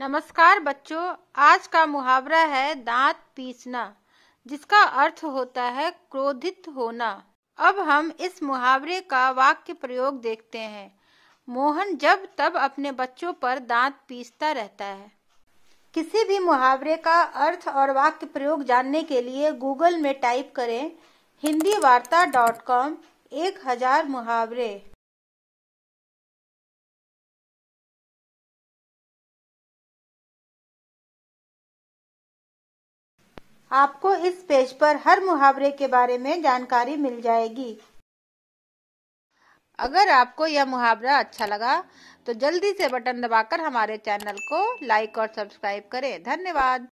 नमस्कार बच्चों आज का मुहावरा है दांत पीसना जिसका अर्थ होता है क्रोधित होना अब हम इस मुहावरे का वाक्य प्रयोग देखते हैं मोहन जब तब अपने बच्चों पर दांत पीसता रहता है किसी भी मुहावरे का अर्थ और वाक्य प्रयोग जानने के लिए गूगल में टाइप करें हिंदी वार्ता डॉट कॉम एक हजार मुहावरे आपको इस पेज पर हर मुहावरे के बारे में जानकारी मिल जाएगी अगर आपको यह मुहावरा अच्छा लगा तो जल्दी से बटन दबाकर हमारे चैनल को लाइक और सब्सक्राइब करें धन्यवाद